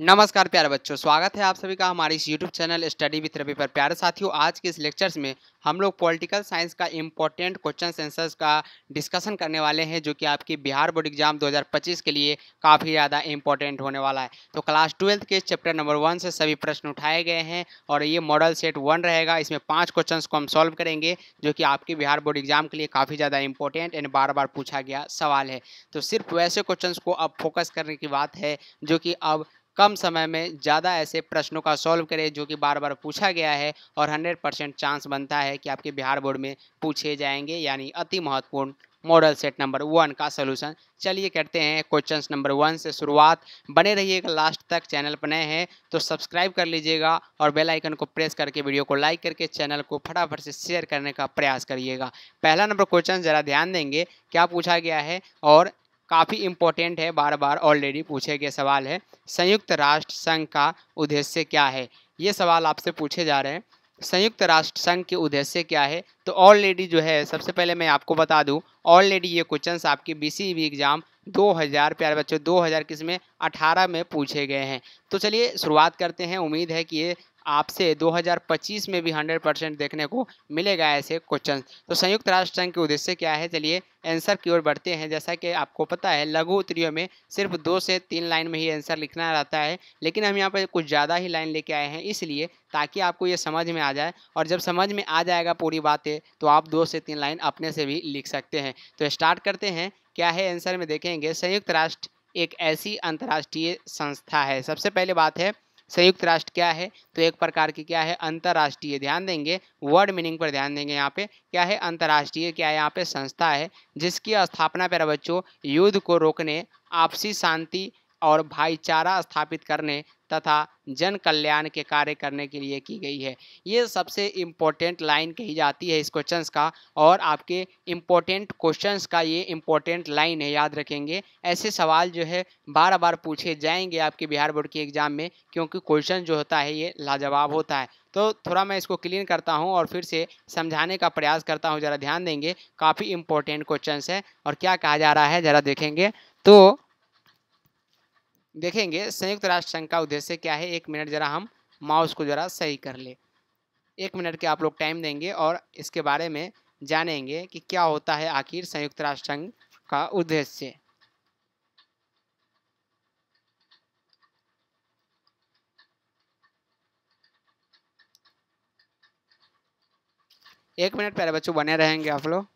नमस्कार प्यारे बच्चों स्वागत है आप सभी का हमारे इस YouTube channel Study With Ravi पर प्यारे साथियों आज के इस लेक्चर्स में हम लोग पॉलिटिकल साइंस का इम्पोर्टेंट क्वेश्चन सेंसर्स का डिस्कशन करने वाले हैं जो कि आपकी बिहार बोर्ड एग्जाम 2025 के लिए काफ़ी ज़्यादा इम्पोर्टेंट होने वाला है तो क्लास ट्वेल्थ के चैप्टर नंबर वन से सभी प्रश्न उठाए गए हैं और ये मॉडल सेट वन रहेगा इसमें पाँच क्वेश्चन को हम सॉल्व करेंगे जो कि आपके बिहार बोर्ड एग्जाम के लिए काफ़ी ज़्यादा इम्पोर्टेंट एंड बार बार पूछा गया सवाल है तो सिर्फ वैसे क्वेश्चन को अब फोकस करने की बात है जो कि अब कम समय में ज़्यादा ऐसे प्रश्नों का सॉल्व करें जो कि बार बार पूछा गया है और हंड्रेड परसेंट चांस बनता है कि आपके बिहार बोर्ड में पूछे जाएंगे यानी अति महत्वपूर्ण मॉडल सेट नंबर वन का सोल्यूशन चलिए करते हैं क्वेश्चन नंबर वन से शुरुआत बने रहिएगा लास्ट तक चैनल पर नए हैं तो सब्सक्राइब कर लीजिएगा और बेल आइकन को प्रेस करके वीडियो को लाइक करके चैनल को फटाफट से शेयर करने का प्रयास करिएगा पहला नंबर क्वेश्चन ज़रा ध्यान देंगे क्या पूछा गया है और काफ़ी इम्पोर्टेंट है बार बार ऑलरेडी पूछे गए सवाल है संयुक्त राष्ट्र संघ का उद्देश्य क्या है ये सवाल आपसे पूछे जा रहे हैं संयुक्त राष्ट्र संघ के उद्देश्य क्या है तो ऑलरेडी जो है सबसे पहले मैं आपको बता दूं ऑलरेडी ये क्वेश्चन आपके बी एग्ज़ाम 2000 प्यारे बच्चों 2000 किस में अठारह में पूछे गए हैं तो चलिए शुरुआत करते हैं उम्मीद है कि ये आपसे 2025 में भी 100 परसेंट देखने को मिलेगा ऐसे क्वेश्चन तो संयुक्त राष्ट्र संघ के उद्देश्य क्या है चलिए आंसर की ओर बढ़ते हैं जैसा कि आपको पता है लघु उत्तरियों में सिर्फ दो से तीन लाइन में ही आंसर लिखना रहता है लेकिन हम यहाँ पर कुछ ज़्यादा ही लाइन लेके आए हैं इसलिए ताकि आपको ये समझ में आ जाए और जब समझ में आ जाएगा पूरी बातें तो आप दो से तीन लाइन अपने से भी लिख सकते हैं तो स्टार्ट करते हैं क्या है आंसर में देखेंगे संयुक्त राष्ट्र एक ऐसी अंतर्राष्ट्रीय संस्था है सबसे पहले बात है संयुक्त राष्ट्र क्या है तो एक प्रकार की क्या है अंतर्राष्ट्रीय ध्यान देंगे वर्ड मीनिंग पर ध्यान देंगे यहाँ पे क्या है अंतर्राष्ट्रीय क्या है यहाँ पे संस्था है जिसकी स्थापना पर बच्चों युद्ध को रोकने आपसी शांति और भाईचारा स्थापित करने तथा जन कल्याण के कार्य करने के लिए की गई है ये सबसे इम्पोर्टेंट लाइन कही जाती है इस क्वेश्चन का और आपके इम्पोर्टेंट क्वेश्चन का ये इम्पोर्टेंट लाइन है याद रखेंगे ऐसे सवाल जो है बार बार पूछे जाएंगे आपके बिहार बोर्ड के एग्जाम में क्योंकि क्वेश्चन जो होता है ये लाजवाब होता है तो थोड़ा मैं इसको क्लीन करता हूँ और फिर से समझाने का प्रयास करता हूँ ज़रा ध्यान देंगे काफ़ी इंपॉर्टेंट क्वेश्चन है और क्या कहा जा रहा है ज़रा देखेंगे तो देखेंगे संयुक्त राष्ट्र संघ का उद्देश्य क्या है एक मिनट ज़रा हम माउस को ज़रा सही कर ले एक मिनट के आप लोग टाइम देंगे और इसके बारे में जानेंगे कि क्या होता है आखिर संयुक्त राष्ट्र संघ का उद्देश्य एक मिनट पहले बच्चों बने रहेंगे आप लोग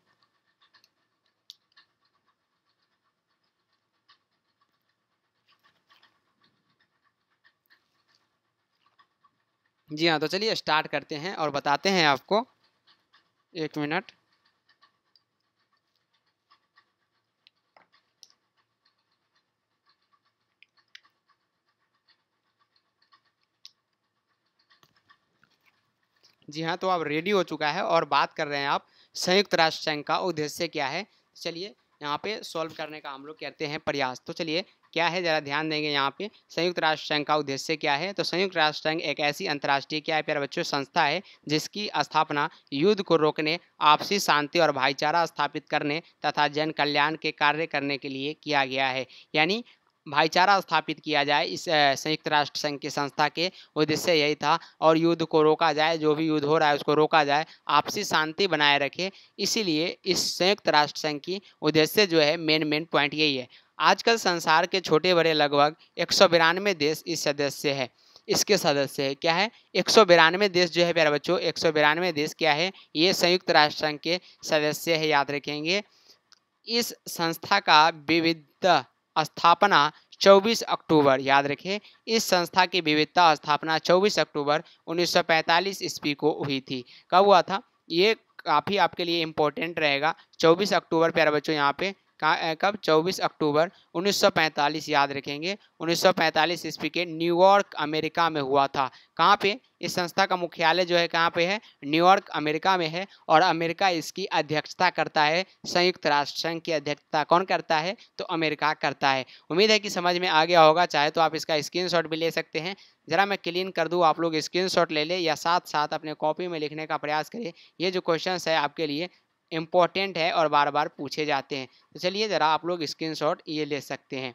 जी हाँ तो चलिए स्टार्ट करते हैं और बताते हैं आपको एक मिनट जी हाँ तो आप रेडी हो चुका है और बात कर रहे हैं आप संयुक्त राष्ट्र संघ का उद्देश्य क्या है चलिए यहाँ पे सॉल्व करने का हम लोग करते हैं प्रयास तो चलिए क्या है ज़रा ध्यान देंगे यहाँ पे संयुक्त राष्ट्र संघ का उद्देश्य क्या है तो संयुक्त राष्ट्र संघ एक ऐसी अंतर्राष्ट्रीय क्या है प्यारे बच्चों संस्था है जिसकी स्थापना युद्ध को रोकने आपसी शांति और भाईचारा स्थापित करने तथा जन कल्याण के कार्य करने के लिए किया गया है यानी भाईचारा स्थापित किया जाए इस संयुक्त राष्ट्र संघ की संस्था के उद्देश्य यही था और युद्ध को रोका जाए जो भी युद्ध हो रहा है उसको रोका जाए आपसी शांति बनाए रखे इसीलिए इस संयुक्त राष्ट्र संघ की उद्देश्य जो है मेन मेन पॉइंट यही है आजकल संसार के छोटे बड़े लगभग एक सौ बिरानवे देश इस सदस्य है इसके सदस्य है क्या है एक सौ बिरानवे देश जो है प्यारे बच्चों एक सौ बिरानवे देश क्या है ये संयुक्त राष्ट्र संघ के सदस्य है याद रखेंगे इस संस्था का विविध स्थापना 24 अक्टूबर याद रखें इस संस्था की विविधता स्थापना 24 अक्टूबर 1945 ईस्वी को हुई थी कब हुआ था ये काफ़ी आपके लिए इम्पोर्टेंट रहेगा 24 अक्टूबर प्यारे बच्चों यहाँ पे कब 24 अक्टूबर 1945 याद रखेंगे 1945 ईस्वी के न्यूयॉर्क अमेरिका में हुआ था कहाँ पे इस संस्था का मुख्यालय जो है कहाँ पे है न्यूयॉर्क अमेरिका में है और अमेरिका इसकी अध्यक्षता करता है संयुक्त राष्ट्र संघ की अध्यक्षता कौन करता है तो अमेरिका करता है उम्मीद है कि समझ में आ गया होगा चाहे तो आप इसका स्क्रीन भी ले सकते हैं ज़रा मैं क्लीन कर दूँ आप लोग स्क्रीन ले लें या साथ साथ अपने कॉपी में लिखने का प्रयास करें ये जो क्वेश्चन है आपके लिए इम्पॉर्टेंट है और बार बार पूछे जाते हैं तो चलिए ज़रा आप लोग स्क्रीन ये ले सकते हैं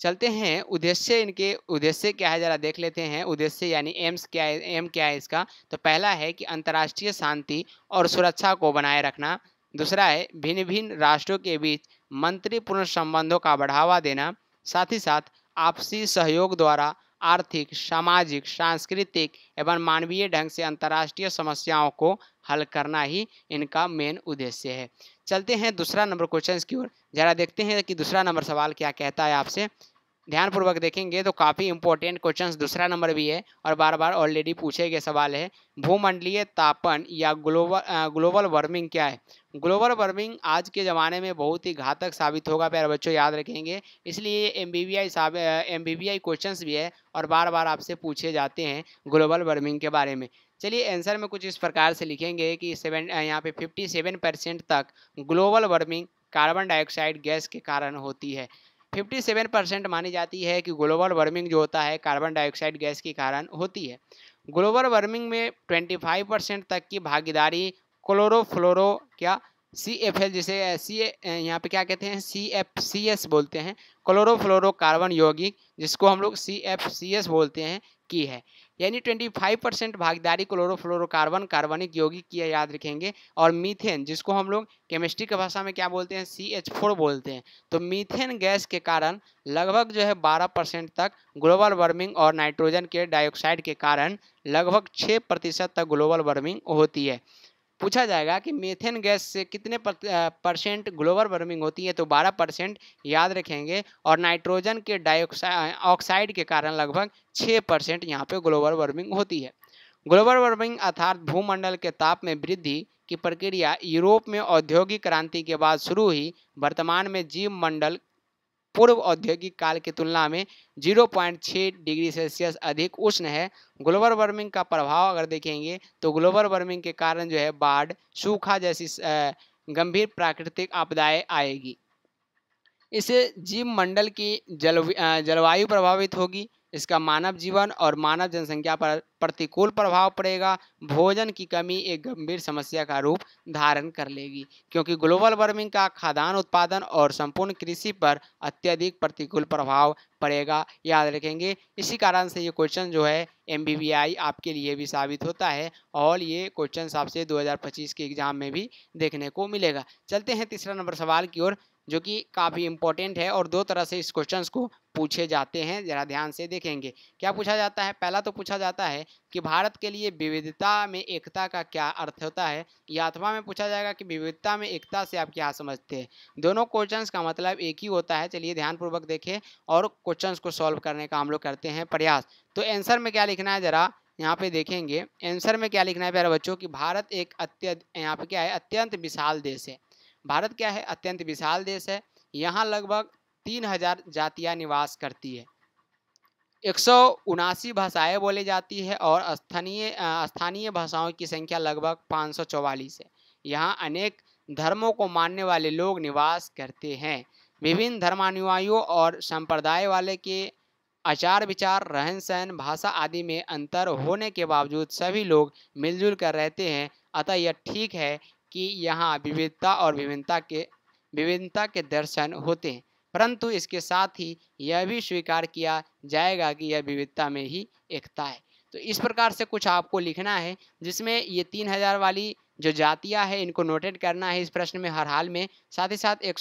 चलते हैं उद्देश्य इनके उद्देश्य क्या है ज़रा देख लेते हैं उद्देश्य यानी एम्स क्या है एम क्या है इसका तो पहला है कि अंतर्राष्ट्रीय शांति और सुरक्षा को बनाए रखना दूसरा है भिन्न भिन्न राष्ट्रों के बीच मंत्रीपूर्ण संबंधों का बढ़ावा देना साथ ही साथ आपसी सहयोग द्वारा आर्थिक सामाजिक सांस्कृतिक एवं मानवीय ढंग से अंतर्राष्ट्रीय समस्याओं को हल करना ही इनका मेन उद्देश्य है चलते हैं दूसरा नंबर क्वेश्चन की ओर जरा देखते हैं कि दूसरा नंबर सवाल क्या कहता है आपसे ध्यानपूर्वक देखेंगे तो काफ़ी इंपॉर्टेंट क्वेश्चन दूसरा नंबर भी है और बार बार ऑलरेडी पूछे गए सवाल है भूमंडलीय तापन या ग्लोबल ग्लोबल वार्मिंग क्या है ग्लोबल वार्मिंग आज के ज़माने में बहुत ही घातक साबित होगा प्यारे बच्चों याद रखेंगे इसलिए M B B I M B B I question भी है और बार बार आपसे पूछे जाते हैं ग्लोबल वार्मिंग के बारे में चलिए आंसर में कुछ इस प्रकार से लिखेंगे कि सेवन यहाँ पे फिफ्टी सेवन परसेंट तक global warming carbon dioxide gas के कारण होती है 57 परसेंट मानी जाती है कि ग्लोबल वार्मिंग जो होता है कार्बन डाइऑक्साइड गैस के कारण होती है ग्लोबल वार्मिंग में 25 परसेंट तक की भागीदारी क्लोरोफ्लोरो क्या सी एफ एल जिसे सी यहाँ पे क्या कहते हैं सी एफ सी एस बोलते हैं क्लोरोफ्लोरो कार्बन यौगिक जिसको हम लोग सी एफ सी एस बोलते हैं की है यानी 25 परसेंट भागीदारी क्लोरोफ्लोरोकार्बन कार्बनिक यौगिक की याद रखेंगे और मीथेन जिसको हम लोग केमिस्ट्री की भाषा में क्या बोलते हैं सी एच फोर बोलते हैं तो मीथेन गैस के कारण लगभग जो है 12 परसेंट तक ग्लोबल वार्मिंग और नाइट्रोजन के डाइऑक्साइड के कारण लगभग 6 प्रतिशत तक ग्लोबल वार्मिंग होती है पूछा जाएगा कि मेथेन गैस से कितने परसेंट ग्लोबल वार्मिंग होती है तो 12 परसेंट याद रखेंगे और नाइट्रोजन के डाइऑक्साइड ऑक्साइड के कारण लगभग 6 परसेंट यहाँ पर ग्लोबल वार्मिंग होती है ग्लोबल वार्मिंग अर्थात भूमंडल के ताप में वृद्धि की प्रक्रिया यूरोप में औद्योगिक क्रांति के बाद शुरू हुई वर्तमान में जीव मंडल पूर्व औद्योगिक काल की तुलना में 0.6 डिग्री सेल्सियस अधिक उष्ण है ग्लोबल वार्मिंग का प्रभाव अगर देखेंगे तो ग्लोबल वार्मिंग के कारण जो है बाढ़ सूखा जैसी गंभीर प्राकृतिक आपदाएं आएगी इससे जीव मंडल की जल जलवायु प्रभावित होगी इसका मानव हाँ। जीवन और मानव जनसंख्या पर प्रतिकूल प्रभाव पड़ेगा भोजन की कमी एक गंभीर समस्या का रूप धारण कर लेगी क्योंकि ग्लोबल वार्मिंग का खाद्यान्न उत्पादन और संपूर्ण कृषि पर अत्यधिक प्रतिकूल प्रभाव पड़ेगा याद रखेंगे इसी कारण से ये क्वेश्चन जो है एम आपके लिए भी साबित होता है और ये क्वेश्चन आपसे 2025 के एग्जाम में भी देखने को मिलेगा चलते हैं तीसरा नंबर सवाल की ओर जो कि काफ़ी इंपॉर्टेंट है और दो तरह से इस क्वेश्चन को पूछे जाते हैं ज़रा ध्यान से देखेंगे क्या पूछा जाता है पहला तो पूछा जाता है कि भारत के लिए विविधता में एकता का क्या अर्थ होता है या अथवा में पूछा जाएगा कि विविधता में एकता से आप क्या समझते हैं दोनों क्वेश्चंस का मतलब एक ही होता है चलिए ध्यानपूर्वक देखें और क्वेश्चंस को सॉल्व करने का हम लोग करते हैं प्रयास तो एंसर में क्या लिखना है ज़रा यहाँ पे देखेंगे आंसर में क्या लिखना है प्यारे बच्चों कि भारत एक अत्यंत यहाँ पे क्या है अत्यंत विशाल देश है भारत क्या है अत्यंत विशाल देश है यहाँ लगभग तीन हजार जातियाँ निवास करती है एक सौ उनासी भाषाएँ बोली जाती है और स्थानीय स्थानीय भाषाओं की संख्या लगभग पाँच सौ चौवालीस है यहाँ अनेक धर्मों को मानने वाले लोग निवास करते हैं विभिन्न धर्मानुयायियों और संप्रदाय वाले के आचार विचार रहन सहन भाषा आदि में अंतर होने के बावजूद सभी लोग मिलजुल कर रहते हैं अतः यह ठीक है कि यहाँ विविधता और विभिन्नता के विभिन्नता के दर्शन होते हैं परंतु इसके साथ ही यह भी स्वीकार किया जाएगा कि यह विविधता में ही एकता है तो इस प्रकार से कुछ आपको लिखना है जिसमें ये तीन हज़ार वाली जो जातियाँ हैं इनको नोटेट करना है इस प्रश्न में हर हाल में साथ ही साथ एक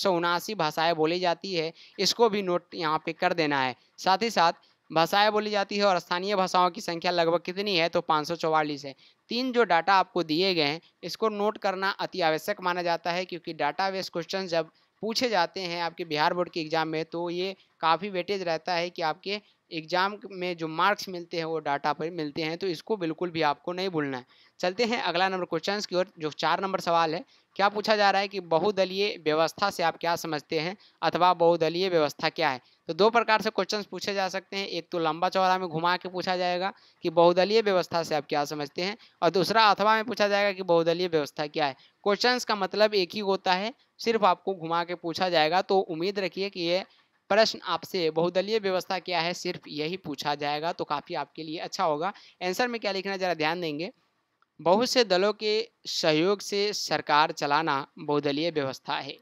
भाषाएं बोली जाती है इसको भी नोट यहाँ पे कर देना है साथ ही साथ भाषाएं बोली जाती है और स्थानीय भाषाओं की संख्या लगभग कितनी है तो पाँच है तीन जो डाटा आपको दिए गए हैं इसको नोट करना अति आवश्यक माना जाता है क्योंकि डाटा बेस क्वेश्चन जब पूछे जाते हैं आपके बिहार बोर्ड के एग्जाम में तो ये काफ़ी वेटेज रहता है कि आपके एग्ज़ाम में जो मार्क्स मिलते हैं वो डाटा पर मिलते हैं तो इसको बिल्कुल भी आपको नहीं भूलना है चलते हैं अगला नंबर क्वेश्चन की ओर जो चार नंबर सवाल है क्या पूछा जा रहा है कि बहुदलीय व्यवस्था से आप क्या समझते हैं अथवा बहुदलीय व्यवस्था क्या है तो दो प्रकार से क्वेश्चंस पूछे जा सकते हैं एक तो लंबा चौड़ा में घुमा के पूछा जाएगा कि बहुदलीय व्यवस्था से आप क्या समझते हैं और दूसरा अथवा में पूछा जाएगा कि बहुदलीय व्यवस्था क्या है क्वेश्चंस का मतलब एक ही होता है सिर्फ आपको घुमा के पूछा जाएगा तो उम्मीद रखिए कि ये प्रश्न आपसे बहुदलीय व्यवस्था क्या है सिर्फ यही पूछा जाएगा तो काफ़ी आपके लिए अच्छा होगा आंसर में क्या लिखना ज़रा ध्यान देंगे बहुत से दलों के सहयोग से सरकार चलाना बहुदलीय व्यवस्था है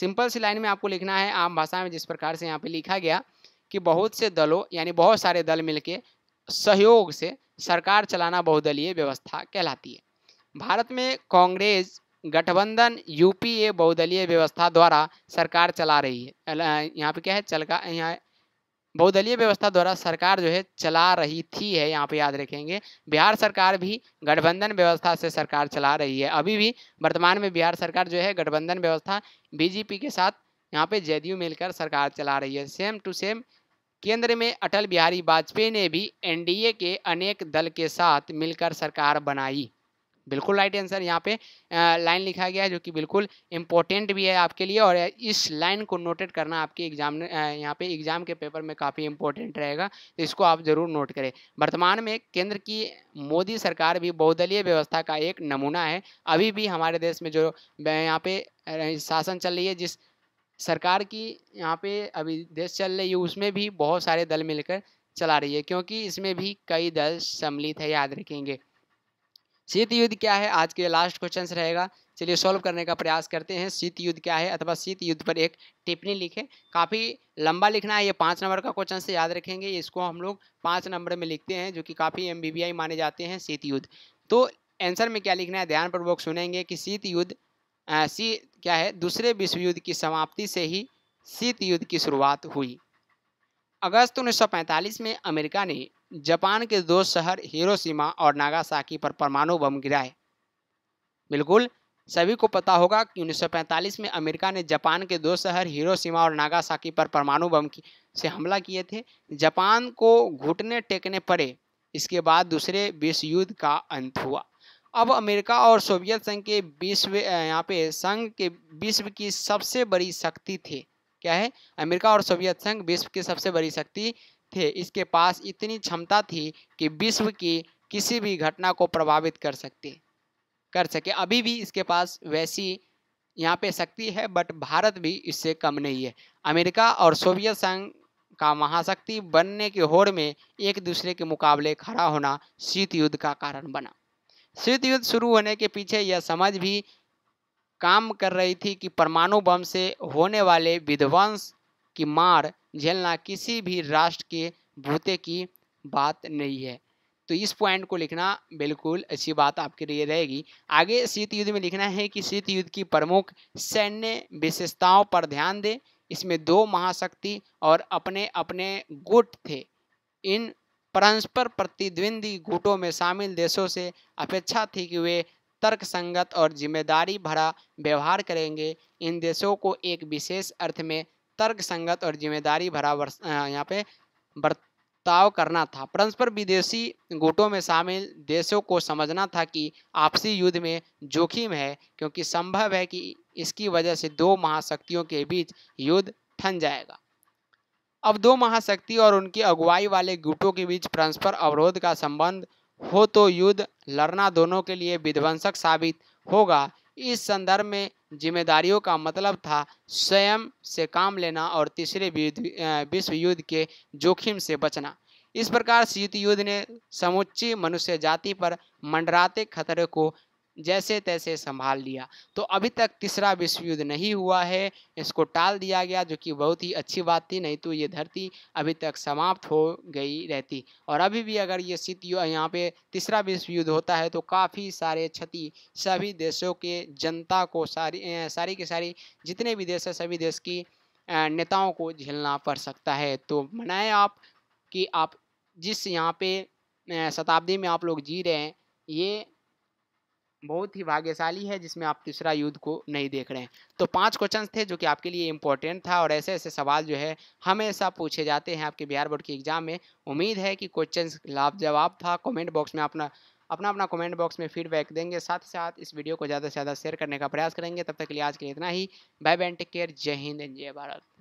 सिंपल सी लाइन में आपको लिखना है आम भाषा में जिस प्रकार से यहाँ पे लिखा गया कि बहुत से दलों यानी बहुत सारे दल मिलके सहयोग से सरकार चलाना बहुदलीय व्यवस्था कहलाती है भारत में कांग्रेस गठबंधन यूपीए बहुदलीय व्यवस्था द्वारा सरकार चला रही है यहाँ पे क्या है चलका यहाँ बहुदलीय व्यवस्था द्वारा सरकार जो है चला रही थी है यहाँ पे याद रखेंगे बिहार सरकार भी गठबंधन व्यवस्था से सरकार चला रही है अभी भी वर्तमान में बिहार सरकार जो है गठबंधन व्यवस्था बीजेपी के साथ यहाँ पे जेडीयू मिलकर सरकार चला रही है सेम टू सेम केंद्र में अटल बिहारी वाजपेयी ने भी एनडीए के अनेक दल के साथ मिलकर सरकार बनाई बिल्कुल राइट आंसर यहाँ पे लाइन लिखा गया है जो कि बिल्कुल इंपॉर्टेंट भी है आपके लिए और इस लाइन को नोटेट करना आपके एग्जाम यहाँ पे एग्जाम के पेपर में काफ़ी इंपॉर्टेंट रहेगा तो इसको आप ज़रूर नोट करें वर्तमान में केंद्र की मोदी सरकार भी बहुदलीय व्यवस्था का एक नमूना है अभी भी हमारे देश में जो यहाँ पे शासन चल रही है जिस सरकार की यहाँ पे अभी देश चल रही है उसमें भी बहुत सारे दल मिलकर चला रही है क्योंकि इसमें भी कई दल सम्मिलित है याद रखेंगे शीत युद्ध क्या है आज के लास्ट क्वेश्चन रहेगा चलिए सॉल्व करने का प्रयास करते हैं शीत युद्ध क्या है अथवा शीत युद्ध पर एक टिप्पणी लिखें काफ़ी लंबा लिखना है ये पाँच नंबर का क्वेश्चन से याद रखेंगे इसको हम लोग पाँच नंबर में लिखते हैं जो कि काफ़ी एम माने जाते हैं शीत युद्ध तो आंसर में क्या लिखना है ध्यानपूर्वक सुनेंगे कि शीत युद्ध सी क्या है दूसरे विश्व युद्ध की समाप्ति से ही शीत युद्ध की शुरुआत हुई अगस्त 1945 में अमेरिका ने जापान के दो शहर हिरोशिमा और नागासाकी पर परमाणु बम गिराए बिल्कुल सभी को पता होगा कि 1945 में अमेरिका ने जापान के दो शहर हिरोशिमा और नागासाकी पर परमाणु बम की से हमला किए थे जापान को घुटने टेकने पड़े इसके बाद दूसरे विश्व युद्ध का अंत हुआ अब अमेरिका और सोवियत संघ के विश्व यहाँ पे संघ के विश्व की सबसे बड़ी शक्ति थे क्या है अमेरिका और सोवियत संघ विश्व की सबसे बड़ी शक्ति थे इसके पास इतनी क्षमता थी कि विश्व की किसी भी घटना को प्रभावित कर सकते कर सके अभी भी इसके पास वैसी यहाँ पे शक्ति है बट भारत भी इससे कम नहीं है अमेरिका और सोवियत संघ का महाशक्ति बनने के होड़ में एक दूसरे के मुकाबले खड़ा होना शीत युद्ध का कारण बना शीत युद्ध शुरू होने के पीछे यह समझ भी काम कर रही थी कि परमाणु बम से होने वाले विध्वंस की मार झेलना किसी भी राष्ट्र के भूते की बात नहीं है तो इस पॉइंट को लिखना बिल्कुल अच्छी बात आपके लिए रहेगी आगे शीत युद्ध में लिखना है कि शीत युद्ध की प्रमुख सैन्य विशेषताओं पर ध्यान दें इसमें दो महाशक्ति और अपने अपने गुट थे इन परस्पर प्रतिद्वंदी गुटों में शामिल देशों से अपेक्षा थी कि वे तर्क संगत और जिम्मेदारी भरा व्यवहार करेंगे इन देशों को एक विशेष अर्थ में तर्क संगत और जिम्मेदारी भरा यहाँ पे बर्ताव करना था परस्पर विदेशी गुटों में शामिल देशों को समझना था कि आपसी युद्ध में जोखिम है क्योंकि संभव है कि इसकी वजह से दो महाशक्तियों के बीच युद्ध ठन जाएगा अब दो महाशक्ति और उनकी अगुवाई वाले गुटों के बीच परस्पर अवरोध का संबंध हो तो युद्ध लड़ना दोनों के लिए विध्वंसक साबित होगा इस संदर्भ में जिम्मेदारियों का मतलब था स्वयं से काम लेना और तीसरे विश्व युद्ध के जोखिम से बचना इस प्रकार शीत युद्ध ने समुच्ची मनुष्य जाति पर मंडराते खतरे को जैसे तैसे संभाल लिया तो अभी तक तीसरा विश्व युद्ध नहीं हुआ है इसको टाल दिया गया जो कि बहुत ही अच्छी बात थी नहीं तो ये धरती अभी तक समाप्त हो गई रहती और अभी भी अगर ये स्थिति यहाँ पे तीसरा विश्व युद्ध होता है तो काफ़ी सारे क्षति सभी देशों के जनता को सारी सारी के सारी जितने भी देश है सभी देश की नेताओं को झेलना पड़ सकता है तो मनाएँ आप कि आप जिस यहाँ पे शताब्दी में आप लोग जी रहे हैं ये बहुत ही भाग्यशाली है जिसमें आप तीसरा युद्ध को नहीं देख रहे हैं तो पांच क्वेश्चन थे जो कि आपके लिए इंपॉर्टेंट था और ऐसे ऐसे सवाल जो है हमेशा पूछे जाते हैं आपके बिहार बोर्ड के एग्जाम में उम्मीद है कि क्वेश्चन लाभ जवाब था कॉमेंट बॉक्स में अपना अपना अपना कमेंट बॉक्स में फीडबैक देंगे साथ साथ इस वीडियो को ज़्यादा से ज़्यादा शेयर करने का प्रयास करेंगे तब तक के लिए आज के लिए इतना ही बाय बैन टेक केयर जय हिंद जय भारत